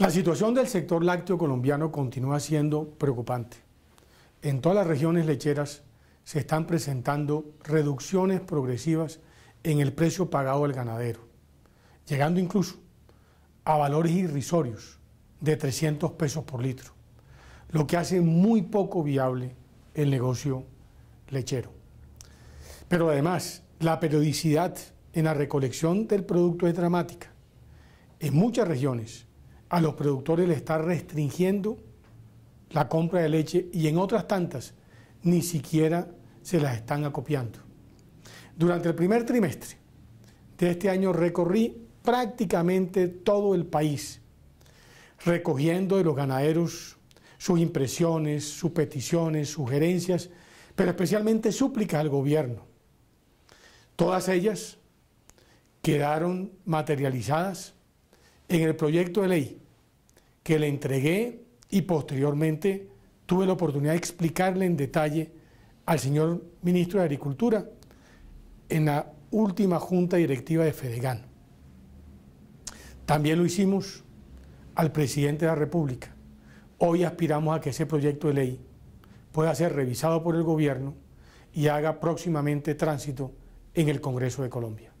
La situación del sector lácteo colombiano continúa siendo preocupante. En todas las regiones lecheras se están presentando reducciones progresivas en el precio pagado al ganadero, llegando incluso a valores irrisorios de 300 pesos por litro, lo que hace muy poco viable el negocio lechero. Pero además, la periodicidad en la recolección del producto es dramática. En muchas regiones, a los productores le está restringiendo la compra de leche y en otras tantas ni siquiera se las están acopiando. Durante el primer trimestre de este año recorrí prácticamente todo el país, recogiendo de los ganaderos sus impresiones, sus peticiones, sugerencias, pero especialmente súplicas al gobierno. Todas ellas quedaron materializadas en el proyecto de ley que le entregué y posteriormente tuve la oportunidad de explicarle en detalle al señor ministro de Agricultura en la última junta directiva de Fedegan. También lo hicimos al presidente de la República. Hoy aspiramos a que ese proyecto de ley pueda ser revisado por el gobierno y haga próximamente tránsito en el Congreso de Colombia.